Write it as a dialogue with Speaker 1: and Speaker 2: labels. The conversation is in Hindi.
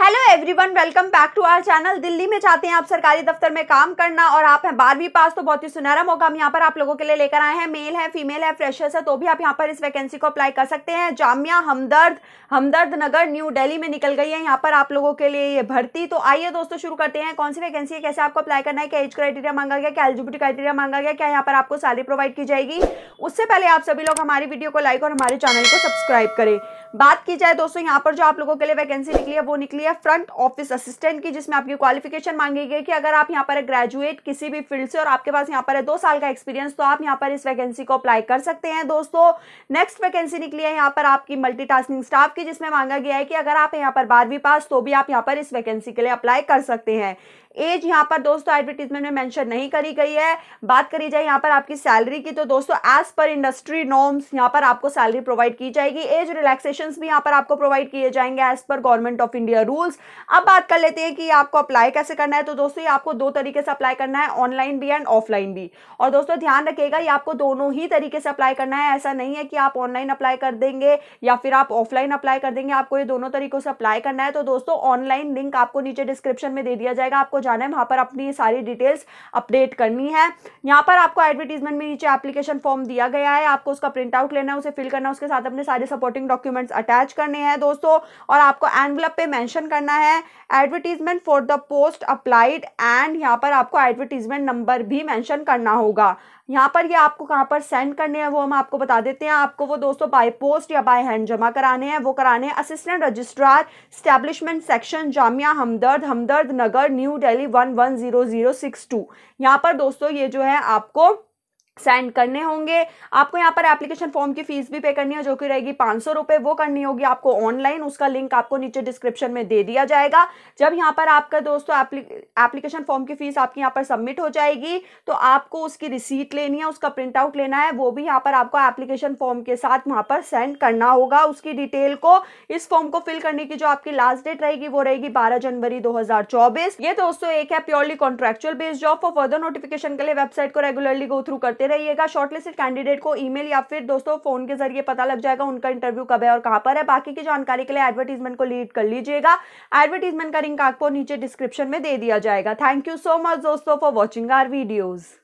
Speaker 1: hello everyone welcome back to our channel Delhi में चाहते हैं आप सरकारी दफ्तर में काम करना और आप हैं बारहवीं पास तो बहुत ही सुनहरा मौका हम यहाँ पर आप लोगों के लिए लेकर आए हैं मेल है फीमेल है फ्रेशर्स है तो भी आप यहाँ पर इस वैकेंसी को अप्लाई कर सकते हैं जामिया हमदर्द हमदर्द नगर न्यू डेली में निकल गई है यहाँ पर आप लोगों के लिए ये भर्ती तो आइए दोस्तों शुरू करते हैं कौन सी वैकेंसी है कैसे आपको अप्लाई करना है क्या एज क्राइटेरिया मांगा गया क्या एलिजिबिलिटी क्राइटेरिया मांगा गया क्या यहाँ पर आपको सैलरी प्रोवाइड की जाएगी उससे पहले आप सभी लोग हमारी वीडियो को लाइक और हमारे चैनल को सब्सक्राइब करें बात की जाए दोस्तों यहाँ पर जो आप लोगों के लिए वैकेंसी निकली है वो निकली लिए फ्रंट ऑफिस असिस्टेंट की जिसमें आपकी क्वालिफिकेशन मांगी गई कि अगर आप यहाँ पर ग्रेजुएट किसी भी फील्ड से और आपके पास यहाँ पर है दो साल का एक्सपीरियंस तो आप यहाँ पर इस वैकेंसी को अप्लाई कर सकते हैं दोस्तों नेक्स्ट वैकेंसी निकली है यहाँ पर आपकी मल्टी स्टाफ की जिसमें मांगा गया है कि अगर आप यहाँ पर बारहवीं पास तो भी आप यहाँ पर इस वैकेंसी के लिए अप्लाई कर सकते हैं एज यहाँ पर दोस्तों एडवर्टीजमेंट में मेंशन नहीं करी गई है बात करी जाए यहाँ पर आपकी सैलरी की तो दोस्तों एज पर इंडस्ट्री नॉर्म्स यहाँ पर आपको सैलरी प्रोवाइड की जाएगी एज रिलैक्सेशन भी यहाँ पर आपको प्रोवाइड किए जाएंगे as per government of India rules अब बात कर लेते हैं कि आपको अप्लाई कैसे करना है तो दोस्तों ये आपको दो तरीके से अप्लाई करना है ऑनलाइन भी एंड ऑफलाइन भी और दोस्तों ध्यान रखिएगा ये आपको दोनों ही तरीके से अप्लाई करना है ऐसा नहीं है कि आप ऑनलाइन अप्लाई कर देंगे या फिर आप ऑफलाइन अप्लाई कर देंगे आपको ये दोनों तरीकों से अप्लाई करना है तो दोस्तों ऑनलाइन लिंक आपको नीचे डिस्क्रिप्शन में दे दिया जाएगा आपको जाना है वहाँ पर अपनी सारी डिटेल्स अपडेट करनी है यहाँ पर आपको एडवर्टीजमेंट में नीचे एप्लीकेशन फॉर्म दिया गया है आपको उसका प्रिंट आउट लेना है उसे फिल करना है उसके साथ अपने सारे सपोर्टिंग डॉक्यूमेंट्स अटैच करने हैं दोस्तों और आपको एनवलप पे मैंशन करना है advertisement for the post applied and यहाँ पर आपको एडवर्टीजमेंट नंबर भी मैंशन करना होगा यहाँ पर ये आपको कहाँ पर सेंड करने हैं वो हम आपको बता देते हैं आपको वो दोस्तों बाय पोस्ट या बाय हैंड जमा कराने हैं वो कराने हैं assistant registrar establishment section Jamia Hamdard Hamdard Nagar New Delhi one one zero zero six two यहाँ पर दोस्तों ये जो है आपको सेंड करने होंगे आपको यहाँ पर एप्लीकेशन फॉर्म की फीस भी पे करनी है जो कि रहेगी पाँच सौ रुपये वो करनी होगी आपको ऑनलाइन उसका लिंक आपको नीचे डिस्क्रिप्शन में दे दिया जाएगा जब यहाँ पर आपका दोस्तों एप्लीकेशन फॉर्म की फीस आपके यहाँ पर सबमिट हो जाएगी तो आपको उसकी रिसीट लेनी है उसका प्रिंट आउट लेना है वो भी यहाँ पर आपको एप्लीकेशन फॉर्म के साथ वहाँ पर सेंड करना होगा उसकी डिटेल को इस फॉर्म को फिल करने की जो आपकी लास्ट डेट रहेगी वो रहेगी बारह जनवरी दो ये दोस्तों एक है purely contractual based job for further notification के लिए वेबसाइट को रेगुलरली गो थ्रू करते करते रहिएगा शॉर्टलिस्टेड कैंडिडेट को ईमेल या फिर दोस्तों फोन के जरिए पता लग जाएगा उनका इंटरव्यू कब है और कहां पर है बाकी की जानकारी के लिए एडवर्टीजमेंट को लीड कर लीजिएगा एडवर्टीजमेंट का लिंक आपको नीचे डिस्क्रिप्शन में दे दिया जाएगा थैंक यू सो मच दोस्तों फॉर वॉचिंग आर वीडियोज़